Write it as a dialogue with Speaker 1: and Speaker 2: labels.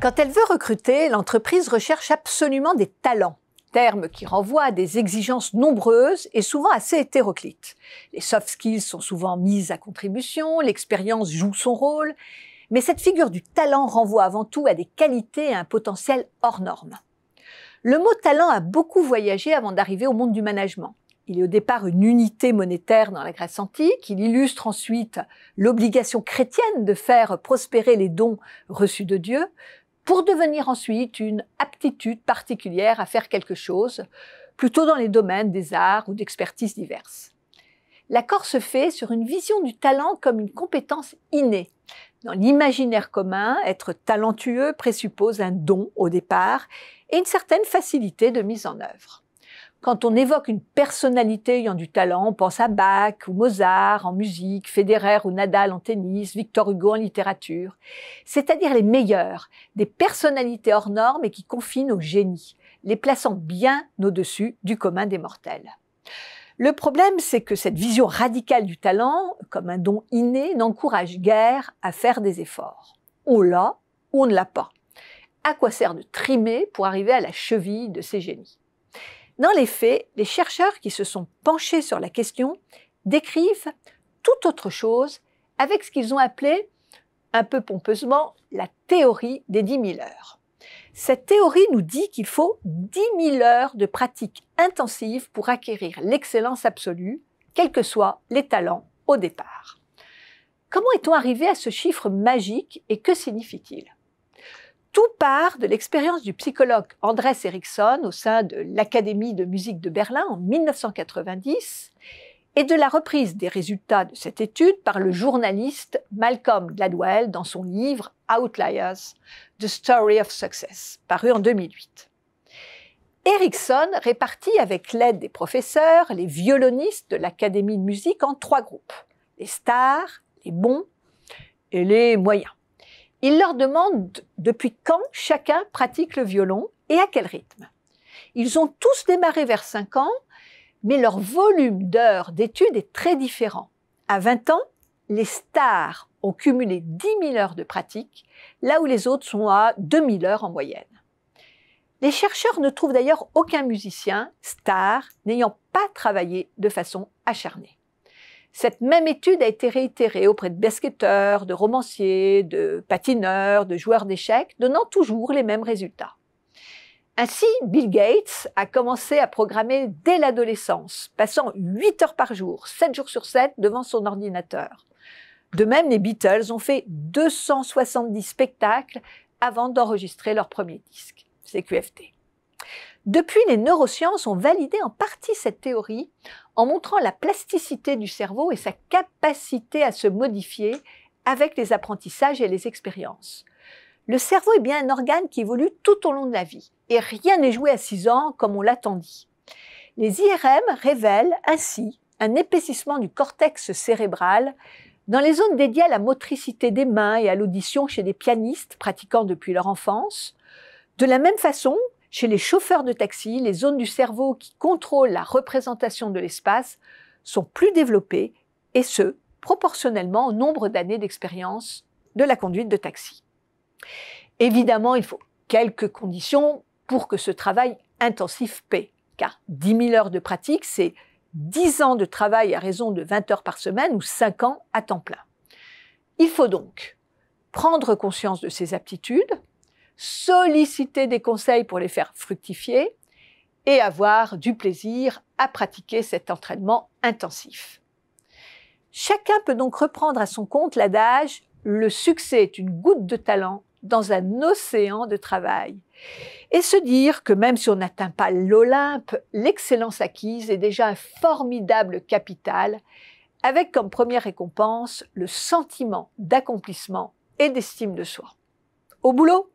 Speaker 1: Quand elle veut recruter, l'entreprise recherche absolument des talents, terme qui renvoie à des exigences nombreuses et souvent assez hétéroclites. Les soft skills sont souvent mises à contribution, l'expérience joue son rôle, mais cette figure du talent renvoie avant tout à des qualités et un potentiel hors norme. Le mot talent a beaucoup voyagé avant d'arriver au monde du management. Il est au départ une unité monétaire dans la Grèce antique. Il illustre ensuite l'obligation chrétienne de faire prospérer les dons reçus de Dieu, pour devenir ensuite une aptitude particulière à faire quelque chose, plutôt dans les domaines des arts ou d'expertises diverses. L'accord se fait sur une vision du talent comme une compétence innée. Dans l'imaginaire commun, être talentueux présuppose un don au départ et une certaine facilité de mise en œuvre. Quand on évoque une personnalité ayant du talent, on pense à Bach ou Mozart en musique, Federer ou Nadal en tennis, Victor Hugo en littérature, c'est-à-dire les meilleurs, des personnalités hors normes et qui confinent au génie, les plaçant bien au-dessus du commun des mortels. Le problème, c'est que cette vision radicale du talent, comme un don inné, n'encourage guère à faire des efforts. On l'a ou on ne l'a pas. À quoi sert de trimer pour arriver à la cheville de ces génies dans les faits, les chercheurs qui se sont penchés sur la question décrivent tout autre chose avec ce qu'ils ont appelé, un peu pompeusement, la théorie des 10 000 heures. Cette théorie nous dit qu'il faut 10 000 heures de pratique intensive pour acquérir l'excellence absolue, quels que soient les talents au départ. Comment est-on arrivé à ce chiffre magique et que signifie-t-il tout part de l'expérience du psychologue Andrés Eriksson au sein de l'Académie de musique de Berlin en 1990 et de la reprise des résultats de cette étude par le journaliste Malcolm Gladwell dans son livre Outliers, The Story of Success, paru en 2008. Ericsson répartit avec l'aide des professeurs les violonistes de l'Académie de musique en trois groupes, les stars, les bons et les moyens. Ils leur demandent depuis quand chacun pratique le violon et à quel rythme. Ils ont tous démarré vers 5 ans, mais leur volume d'heures d'études est très différent. À 20 ans, les stars ont cumulé 10 000 heures de pratique, là où les autres sont à 2 000 heures en moyenne. Les chercheurs ne trouvent d'ailleurs aucun musicien star n'ayant pas travaillé de façon acharnée. Cette même étude a été réitérée auprès de basketteurs, de romanciers, de patineurs, de joueurs d'échecs, donnant toujours les mêmes résultats. Ainsi, Bill Gates a commencé à programmer dès l'adolescence, passant 8 heures par jour, 7 jours sur 7, devant son ordinateur. De même, les Beatles ont fait 270 spectacles avant d'enregistrer leur premier disque, CQFT. Depuis, les neurosciences ont validé en partie cette théorie en montrant la plasticité du cerveau et sa capacité à se modifier avec les apprentissages et les expériences. Le cerveau est bien un organe qui évolue tout au long de la vie et rien n'est joué à 6 ans comme on l'attendit. Les IRM révèlent ainsi un épaississement du cortex cérébral dans les zones dédiées à la motricité des mains et à l'audition chez des pianistes pratiquant depuis leur enfance. De la même façon chez les chauffeurs de taxi, les zones du cerveau qui contrôlent la représentation de l'espace sont plus développées, et ce, proportionnellement au nombre d'années d'expérience de la conduite de taxi. Évidemment, il faut quelques conditions pour que ce travail intensif paie, car 10 000 heures de pratique, c'est 10 ans de travail à raison de 20 heures par semaine ou 5 ans à temps plein. Il faut donc prendre conscience de ses aptitudes, solliciter des conseils pour les faire fructifier et avoir du plaisir à pratiquer cet entraînement intensif. Chacun peut donc reprendre à son compte l'adage ⁇ Le succès est une goutte de talent dans un océan de travail ⁇ et se dire que même si on n'atteint pas l'Olympe, l'excellence acquise est déjà un formidable capital, avec comme première récompense le sentiment d'accomplissement et d'estime de soi. Au boulot